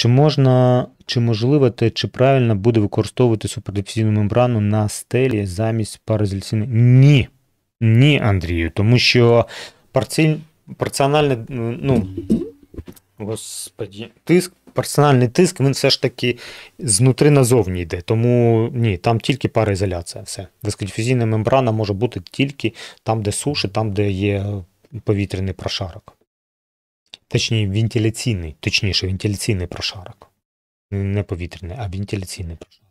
Чи можна, чи можливо те, чи правильно буде використовувати супердепсійну мембрану на стелі замість паразільцини? Ні. Ні, Андрію, тому що парці... парціональне, ну, господі, тиск, персональний тиск, він все ж таки знутри назовні йде. Тому ні, там тільки параізоляція. все. Вискодіфізійна мембрана може бути тільки там, де суші, там, де є повітряний прошарок. Точні, вентиляційний, точніше, вентиляційний прошарок. Не повітряний, а вентиляційний прошарок.